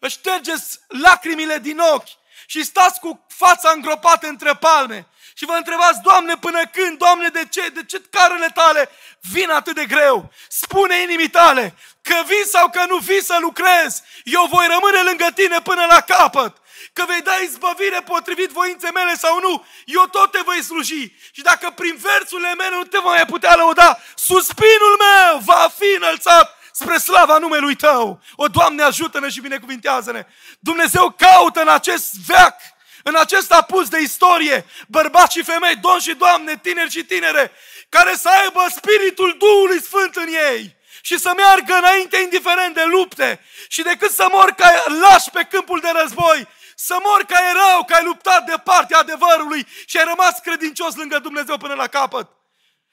vă ștergeți lacrimile din ochi și stați cu fața îngropată între palme și vă întrebați, Doamne, până când, Doamne, de ce, de ce carele tale vin atât de greu? Spune inimii tale că vii sau că nu vii să lucrezi, eu voi rămâne lângă tine până la capăt că vei da izbăvire potrivit voinței mele sau nu, eu tot te voi sluji. Și dacă prin versurile mele nu te voi mai putea lăuda, suspinul meu va fi înălțat spre slava numelui Tău. O, Doamne, ajută-ne și binecuvintează-ne! Dumnezeu caută în acest veac în acest apus de istorie, bărbați și femei, domni și doamne, tineri și tinere, care să aibă spiritul Duhului Sfânt în ei și să meargă înainte indiferent de lupte și decât să mor ca lași pe câmpul de război, să mor că erau rău, că ai luptat de partea adevărului și ai rămas credincios lângă Dumnezeu până la capăt.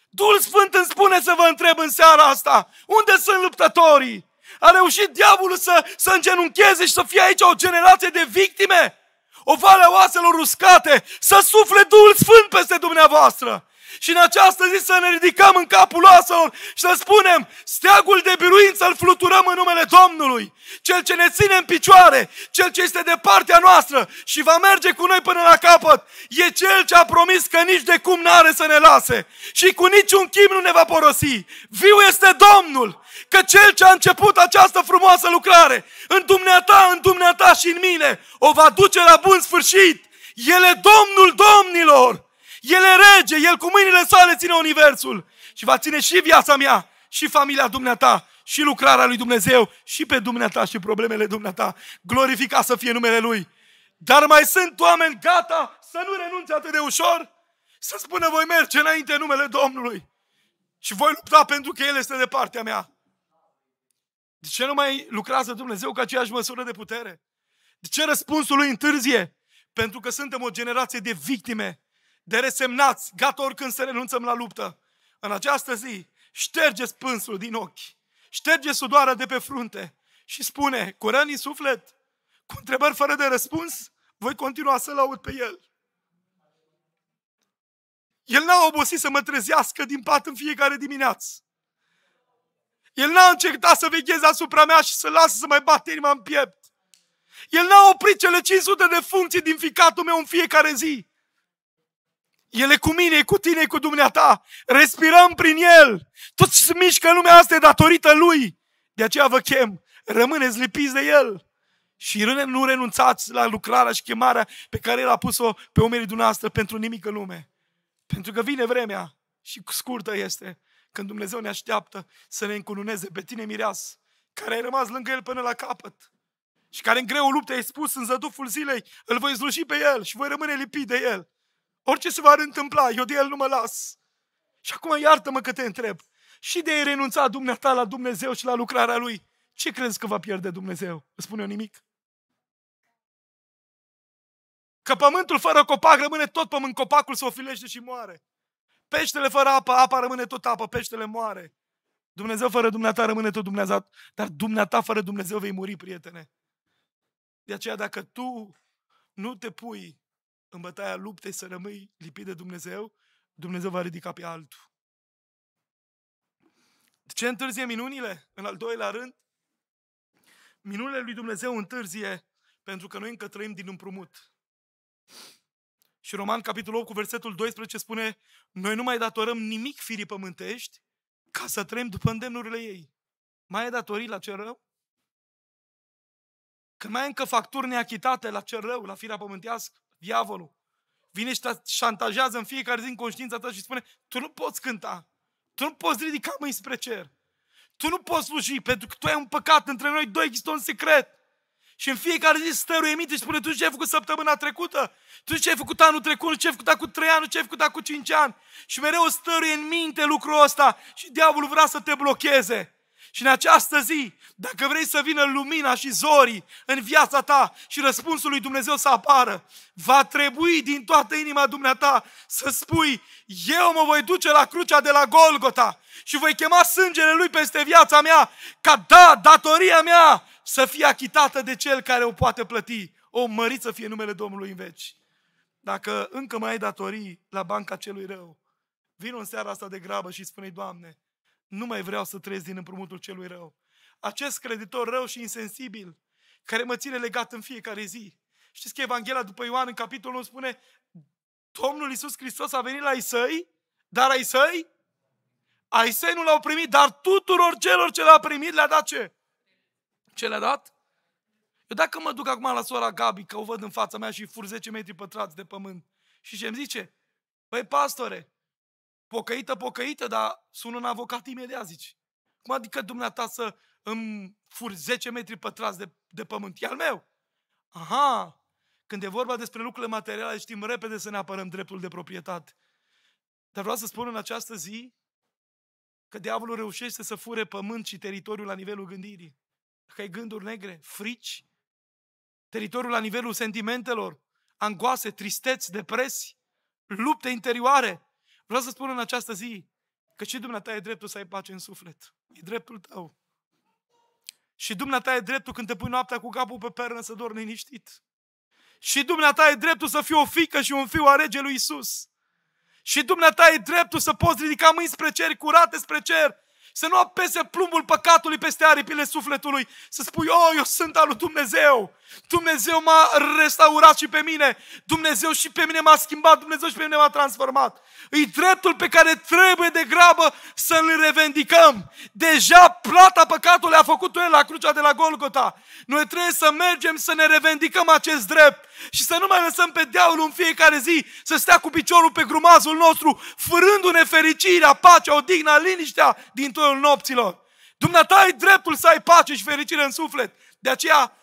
Duhul Sfânt îmi spune să vă întreb în seara asta, unde sunt luptătorii? A reușit diavolul să, să îngenuncheze și să fie aici o generație de victime? O vale a oaselor uscate, să sufle Duhul Sfânt peste dumneavoastră și în această zi să ne ridicăm în capul oaselor și să spunem, steagul de biruință îl fluturăm în numele Domnului, cel ce ne ține în picioare, cel ce este de partea noastră și va merge cu noi până la capăt, e cel ce a promis că nici de cum nu are să ne lase și cu niciun chim nu ne va porosi. Viu este Domnul, că cel ce a început această frumoasă lucrare în dumneata, în dumneata și în mine, o va duce la bun sfârșit. El e Domnul Domnilor! El e rege, El cu mâinile sale ține universul și va ține și viața mea, și familia dumneata, și lucrarea lui Dumnezeu, și pe dumneata, și problemele dumneata. Glorifica să fie numele Lui. Dar mai sunt oameni gata să nu renunțe atât de ușor, să spună voi merge înainte în numele Domnului și voi lupta pentru că El este de partea mea. De ce nu mai lucrează Dumnezeu cu aceeași măsură de putere? De ce răspunsul lui întârzie? Pentru că suntem o generație de victime de resemnați, gata oricând să renunțăm la luptă. În această zi, ștergeți pânsul din ochi, ștergeți sudoarea de pe frunte și spune, cu răni în suflet, cu întrebări fără de răspuns, voi continua să-L aud pe El. El n-a obosit să mă trezească din pat în fiecare dimineață. El n-a încercat să vegheze asupra mea și să lasă să mai bate inima în piept. El n-a oprit cele 500 de funcții din ficatul meu în fiecare zi. El e cu mine, e cu tine, e cu dumneata. Respirăm prin El. Tot ce se mișcă în lumea asta e datorită Lui. De aceea vă chem. Rămâneți lipiți de El. Și nu renunțați la lucrarea și chemarea pe care El a pus-o pe umerii dumneavoastră pentru nimic în lume. Pentru că vine vremea și scurtă este când Dumnezeu ne așteaptă să ne încununeze pe tine, Mireas, care ai rămas lângă El până la capăt și care în greu luptă ai spus în zăduful zilei, îl voi sluji pe El și voi rămâne lipit de El. Orice se va întâmpla, eu de el nu mă las. Și acum iartă-mă că te întreb. Și de a renunța dumneata la Dumnezeu și la lucrarea Lui, ce crezi că va pierde Dumnezeu? Îți spune eu nimic? Că pământul fără copac rămâne tot pământ, copacul se ofilește și moare. Peștele fără apă, apa rămâne tot apă, peștele moare. Dumnezeu fără dumneata rămâne tot Dumnezeu, dar dumneata fără Dumnezeu vei muri, prietene. De aceea dacă tu nu te pui în bătaia luptei să rămâi lipit de Dumnezeu, Dumnezeu va ridica pe altul. De ce întârzie minunile? În al doilea rând, minunile lui Dumnezeu întârzie pentru că noi încă trăim din împrumut. Și Roman, capitolul 8, cu versetul 12 spune Noi nu mai datorăm nimic firii pământești ca să trăim după îndemnurile ei. Mai e datorii la ce rău? Că mai e încă facturi neachitate la ce rău, la firea pământească? diavolul. Vine și te șantajează în fiecare zi în conștiința ta și spune, tu nu poți cânta, tu nu poți ridica mâini spre cer, tu nu poți sluji, pentru că tu ai un păcat, între noi doi există un secret. Și în fiecare zi stăruie minte și spune, tu ce ai făcut săptămâna trecută? Tu ce ai făcut anul trecut? Ce ai făcut acum trei ani? Ce ai făcut acum cinci ani? Și mereu stăruie în minte lucrul ăsta și diavolul vrea să te blocheze. Și în această zi, dacă vrei să vină lumina și zorii în viața ta și răspunsul lui Dumnezeu să apară, va trebui din toată inima dumneata să spui, eu mă voi duce la crucea de la Golgota și voi chema sângele lui peste viața mea, ca da, datoria mea să fie achitată de cel care o poate plăti. O mărit să fie numele Domnului în veci. Dacă încă mai ai datorii la banca celui rău, vin în seara asta de grabă și spune Doamne, nu mai vreau să trăiesc din împrumutul celui rău. Acest creditor rău și insensibil, care mă ține legat în fiecare zi. Știți că Evanghelia după Ioan, în capitolul 1, spune Domnul Iisus Hristos a venit la ei, săi, dar ai săi? Ai săi nu l-au primit, dar tuturor celor ce l-a primit le-a dat ce? Ce le-a dat? Eu dacă mă duc acum la sora Gabi, că o văd în fața mea și fur 10 metri pătrați de pământ, și ce îmi zice? Păi, pastore, pocăită, pocăită, dar sună un avocat imediat, zici. Cum adică dumneata să îmi fur 10 metri pătrați de, de pământ? E al meu. Aha! Când e vorba despre lucrurile materiale, știm repede să ne apărăm dreptul de proprietate. Dar vreau să spun în această zi că diavolul reușește să fure pământ și teritoriul la nivelul gândirii. Dacă ai gânduri negre, frici, teritoriul la nivelul sentimentelor, angoase, tristeți, depresii, lupte interioare, Vreau să spun în această zi că și dumneata e dreptul să ai pace în suflet. E dreptul tău. Și dumneata e dreptul când te pui noaptea cu capul pe pernă să dormi liniștit. Și dumneata e dreptul să fii o fică și un fiu a regelui Isus. Și dumneata e dreptul să poți ridica mâini spre cer, curate spre cer, să nu apese plumbul păcatului peste aripile sufletului. Să spui, oh, eu sunt al lui Dumnezeu. Dumnezeu m-a restaurat și pe mine. Dumnezeu și pe mine m-a schimbat. Dumnezeu și pe mine m-a transformat. E dreptul pe care trebuie de grabă să-l revendicăm. Deja plata păcatului a făcut-o El la crucea de la Golgota. Noi trebuie să mergem să ne revendicăm acest drept și să nu mai lăsăm pe diavolul în fiecare zi să stea cu piciorul pe grumazul nostru, fărându-ne fericirea, pacea, odihna, liniștea din tot mijlocul nopților. Dumneata ai dreptul să ai pace și fericire în suflet. De aceea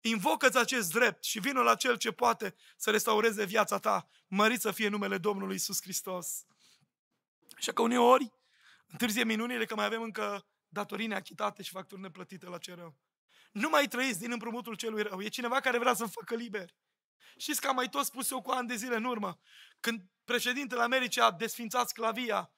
invocă acest drept și vină la Cel ce poate să restaureze viața ta. Mărit să fie numele Domnului Isus Hristos. Așa că uneori întârzie minunile că mai avem încă datorii neachitate și facturi neplătite la ce rău. Nu mai trăiți din împrumutul celui rău. E cineva care vrea să facă liber. Știți că am mai tot spus eu cu ani de zile în urmă, când președintele Americii a desfințat sclavia,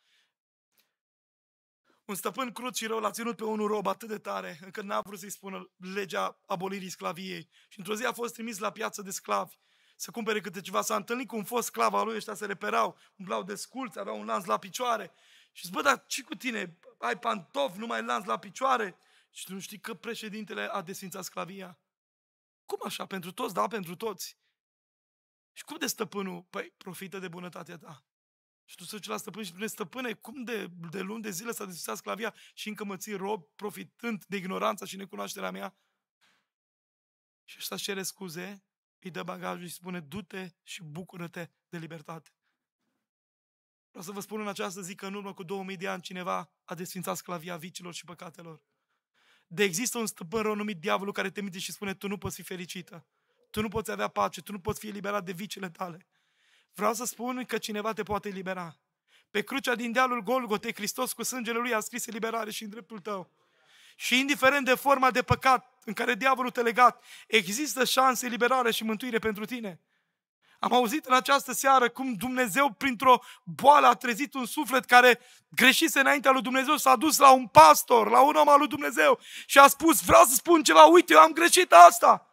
un stăpân crud și rău l-a ținut pe unul rob atât de tare, încât n-a vrut să-i spună legea abolirii sclaviei. Și într-o zi a fost trimis la piață de sclavi să cumpere câte ceva. S-a întâlnit cu un fost sclav al lui, ăștia se reperau, umblau de sculți, aveau un lanț la picioare. Și zice, bă, dar ce cu tine? Ai pantofi, nu mai lanț la picioare? Și nu știi că președintele a desfințat sclavia. Cum așa? Pentru toți? Da, pentru toți. Și cum de stăpânul? Păi, profită de bunătatea ta. Și tu să duci la stăpân și spune, stăpâne, cum de, de luni de zile s-a desfisat sclavia și încă mă ții rob, profitând de ignoranța și necunoașterea mea? Și își cere scuze, îi dă bagajul și spune, du-te și bucură-te de libertate. Vreau să vă spun în această zi că în urmă cu 2000 de ani cineva a desfințat sclavia vicilor și păcatelor. De există un stăpân rău numit diavolul care te minte și spune, tu nu poți fi fericită, tu nu poți avea pace, tu nu poți fi eliberat de vicile tale. Vreau să spun că cineva te poate elibera. Pe crucea din dealul Golgote, Hristos cu sângele Lui a scris eliberare și în dreptul tău. Și indiferent de forma de păcat în care diavolul te legat, există șanse, eliberare și mântuire pentru tine. Am auzit în această seară cum Dumnezeu, printr-o boală, a trezit un suflet care greșise înaintea lui Dumnezeu, s-a dus la un pastor, la un om al lui Dumnezeu și a spus, vreau să spun ceva, uite, eu am greșit asta.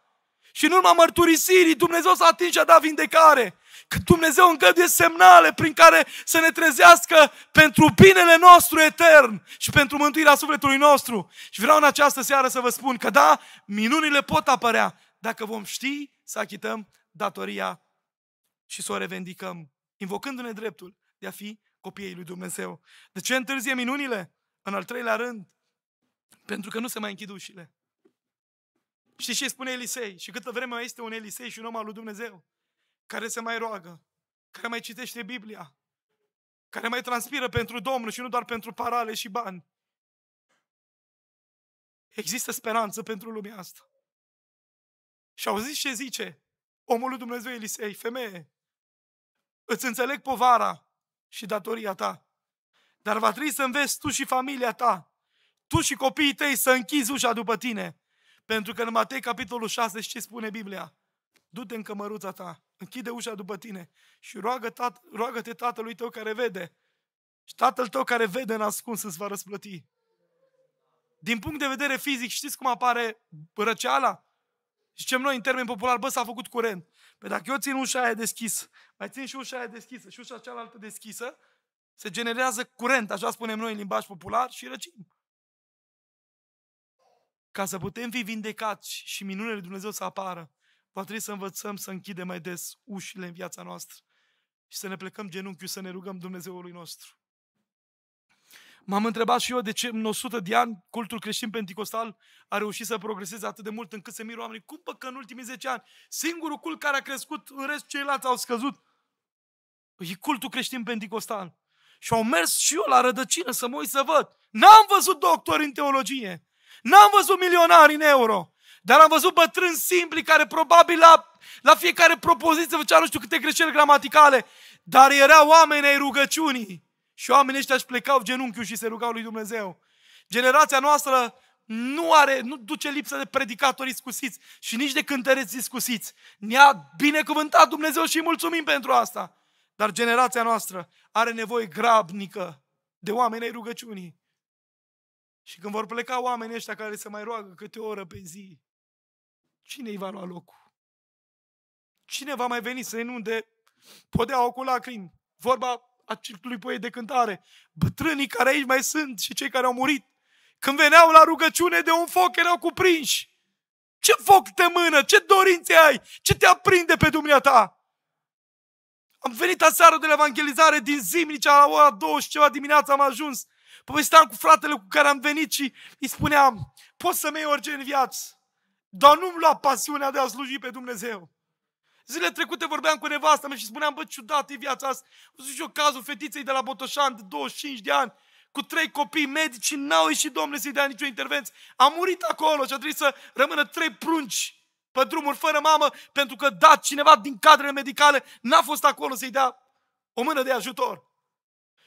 Și în urma mărturisirii, Dumnezeu s-a atins și a dat vindecare că Dumnezeu îngăduie semnale prin care să ne trezească pentru binele nostru etern și pentru mântuirea sufletului nostru. Și vreau în această seară să vă spun că da, minunile pot apărea dacă vom ști să achităm datoria și să o revendicăm, invocându-ne dreptul de a fi copiii lui Dumnezeu. De ce întârzie minunile? În al treilea rând, pentru că nu se mai închid ușile. Știți ce spune Elisei? Și câtă vreme mai este un Elisei și un om al lui Dumnezeu? care se mai roagă, care mai citește Biblia, care mai transpiră pentru Domnul și nu doar pentru parale și bani. Există speranță pentru lumea asta. Și zis ce zice omul lui Dumnezeu Elisei, femeie, îți înțeleg povara și datoria ta, dar va trebui să înveți tu și familia ta, tu și copiii tăi să închizi ușa după tine. Pentru că în Matei capitolul 6 ce spune Biblia? Du-te în cămăruța ta închide ușa după tine și roagă tat, roagă-te tatălui tău care vede. Și tatăl tău care vede în ascuns îți va răsplăti. Din punct de vedere fizic, știți cum apare răceala? Zicem noi în termen popular, bă, s-a făcut curent. Pe păi dacă eu țin ușa aia deschisă, mai țin și ușa aia deschisă și ușa cealaltă deschisă, se generează curent, așa spunem noi în limbaj popular, și răcim. Ca să putem fi vindecați și minunile lui Dumnezeu să apară, Va trebui să învățăm să închidem mai des ușile în viața noastră și să ne plecăm genunchiul, să ne rugăm Dumnezeului nostru. M-am întrebat și eu de ce în 100 de ani cultul creștin pentecostal a reușit să progreseze atât de mult încât se miră oamenii. Cum că în ultimii 10 ani singurul cult care a crescut, în rest ceilalți au scăzut, e cultul creștin pentecostal. Și au mers și eu la rădăcină să mă uit să văd. N-am văzut doctori în teologie. N-am văzut milionari în euro. Dar am văzut bătrâni simpli care probabil la, la fiecare propoziție făcea nu știu câte greșeli gramaticale, dar erau oameni ai rugăciunii. Și oamenii ăștia își plecau genunchiul și se rugau lui Dumnezeu. Generația noastră nu, are, nu duce lipsă de predicatori scusiți și nici de cântăreți discusiți. Ne-a binecuvântat Dumnezeu și mulțumim pentru asta. Dar generația noastră are nevoie grabnică de oameni ai rugăciunii. Și când vor pleca oamenii ăștia care se mai roagă câte o oră pe zi, Cine îi va lua locul? Cine va mai veni să inunde podeaua cu lacrimi? Vorba a circului poet de cântare. Bătrânii care aici mai sunt și cei care au murit, când veneau la rugăciune de un foc, erau cuprinși. Ce foc te mână? Ce dorințe ai? Ce te aprinde pe dumneata? Am venit aseară de la evangelizare din Zimnicea la ora 20 ceva dimineața am ajuns. Povesteam cu fratele cu care am venit și îi spuneam, poți să-mi iei orice în viață. Dar nu-mi lua pasiunea de a sluji pe Dumnezeu. Zile trecute vorbeam cu nevasta mea și spuneam, bă, ciudat e viața asta. Zic eu cazul fetiței de la Botoșan, de 25 de ani, cu trei copii medici n-au ieșit, domnule, să-i dea nicio intervenție. A murit acolo și a trebuit să rămână trei prunci pe drumuri fără mamă, pentru că dat cineva din cadrele medicale n-a fost acolo să-i dea o mână de ajutor.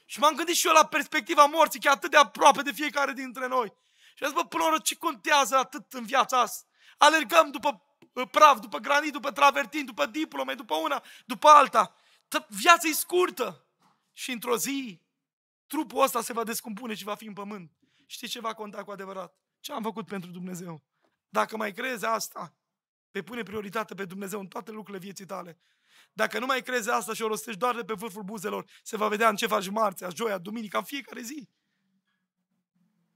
Și m-am gândit și eu la perspectiva morții, că e atât de aproape de fiecare dintre noi. Și am zis, bă, până la urmă, ce contează atât în viața asta? alergăm după uh, praf, după granit, după travertin, după diplome, după una, după alta. Viața e scurtă și într-o zi trupul ăsta se va descompune și va fi în pământ. Știi ce va conta cu adevărat? Ce am făcut pentru Dumnezeu? Dacă mai crezi asta, vei pune prioritate pe Dumnezeu în toate lucrurile vieții tale. Dacă nu mai crezi asta și o rostești doar de pe vârful buzelor, se va vedea în ce faci marțea, joia, duminica, în fiecare zi.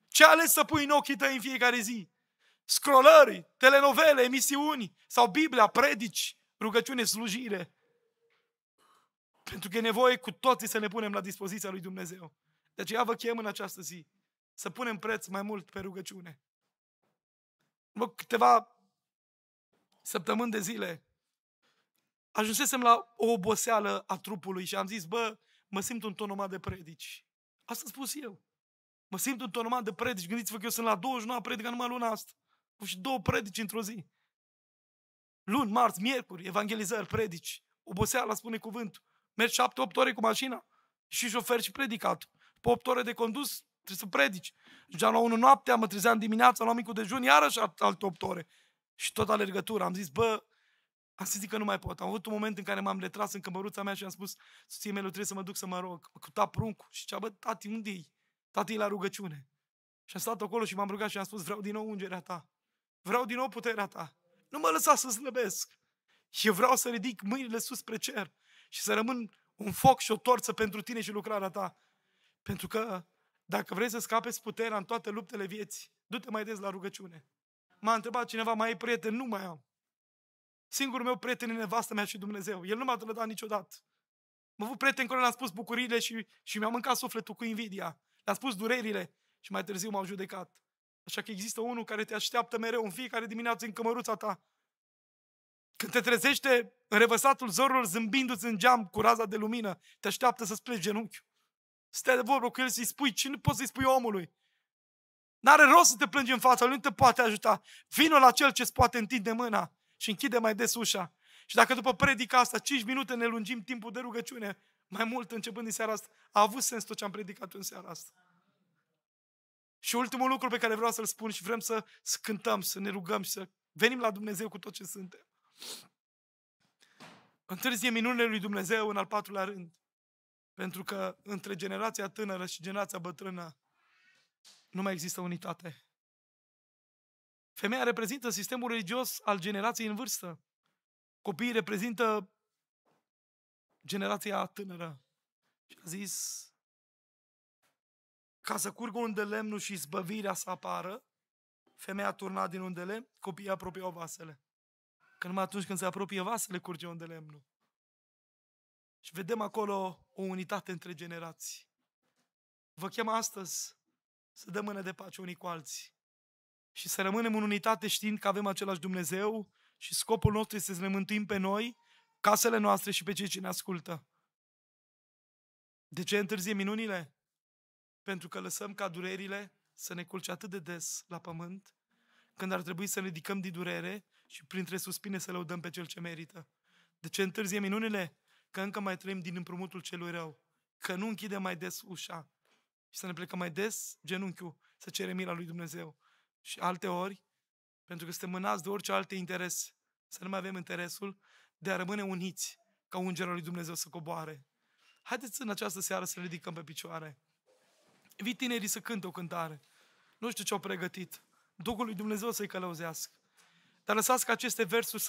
Ce ales să pui în ochii tăi în fiecare zi? scrollări, telenovele, emisiuni sau Biblia, predici, rugăciune, slujire. Pentru că e nevoie cu toții să ne punem la dispoziția lui Dumnezeu. De aceea vă chem în această zi să punem preț mai mult pe rugăciune. În câteva săptămâni de zile ajunsesem la o oboseală a trupului și am zis, bă, mă simt un ton de predici. Asta spus eu. Mă simt un ton de predici. Gândiți-vă că eu sunt la 29 predica numai luna asta și două predici într-o zi. Luni, marți, miercuri, evangelizări, predici. Oboseala spune cuvântul. Mergi șapte, opt ore cu mașina și șofer și predicat. Pe opt ore de condus, trebuie să predici. Ajungeam la unul noaptea, mă trezeam dimineața, la micul dejun, iarăși alte opt ore. Și tot alergătura. Am zis, bă, am să zic că nu mai pot. Am avut un moment în care m-am retras în cămăruța mea și am spus, soție mele, trebuie să mă duc să mă rog. Cu căuta pruncul și cea, bă, tati, unde e? Tati e la rugăciune. Și am stat acolo și m-am rugat și am spus, vreau din nou ungerea ta. Vreau din nou puterea ta. Nu mă lăsa să slăbesc. Eu vreau să ridic mâinile sus spre cer și să rămân un foc și o torță pentru tine și lucrarea ta. Pentru că dacă vrei să scapeți puterea în toate luptele vieții, du-te mai des la rugăciune. M-a întrebat cineva, mai ai prieten? Nu mai am. Singurul meu prieten e nevastă mea și Dumnezeu. El nu m-a trădat niciodată. Mă avut prieten care le-am spus bucurile și, și mi-a mâncat sufletul cu invidia. Le-am spus durerile și mai târziu m-au judecat. Așa că există unul care te așteaptă mereu în fiecare dimineață în cămăruța ta. Când te trezește în revăsatul zorilor zâmbindu-ți în geam cu raza de lumină, te așteaptă să-ți pleci genunchiul. Stai de vorbă cu el să-i spui ce nu poți să-i spui omului. N-are rost să te plângi în fața lui, nu te poate ajuta. Vino la cel ce-ți poate întinde mâna și închide mai des ușa. Și dacă după predica asta, 5 minute ne lungim timpul de rugăciune, mai mult începând din seara asta, a avut sens tot ce am predicat în seara asta. Și ultimul lucru pe care vreau să-l spun și vrem să, scântăm, să ne rugăm și să venim la Dumnezeu cu tot ce suntem. Întârzie minunile lui Dumnezeu în al patrulea rând. Pentru că între generația tânără și generația bătrână nu mai există unitate. Femeia reprezintă sistemul religios al generației în vârstă. Copiii reprezintă generația tânără. Și a zis, ca să curgă un de lemnul și zbăvirea să apară, femeia turna din lemn, copiii apropiau vasele. Că numai atunci când se apropie vasele, curge de lemnul. Și vedem acolo o unitate între generații. Vă chem astăzi să dăm mână de pace unii cu alții și să rămânem în unitate știind că avem același Dumnezeu și scopul nostru este să ne mântuim pe noi, casele noastre și pe cei ce ne ascultă. De ce întârzie minunile? pentru că lăsăm ca durerile să ne culce atât de des la pământ, când ar trebui să ne ridicăm din durere și printre suspine să lăudăm pe cel ce merită. De ce întârzie minunile? Că încă mai trăim din împrumutul celui rău, că nu închidem mai des ușa și să ne plecăm mai des genunchiul să cerem mila lui Dumnezeu. Și alte ori, pentru că suntem mânați de orice alte interes, să nu mai avem interesul de a rămâne uniți ca ungerul lui Dumnezeu să coboare. Haideți în această seară să ne ridicăm pe picioare. Vii tinerii să cânte o cântare. Nu știu ce au pregătit. Duhul lui Dumnezeu să-i călăuzească. Dar lăsați ca aceste versuri să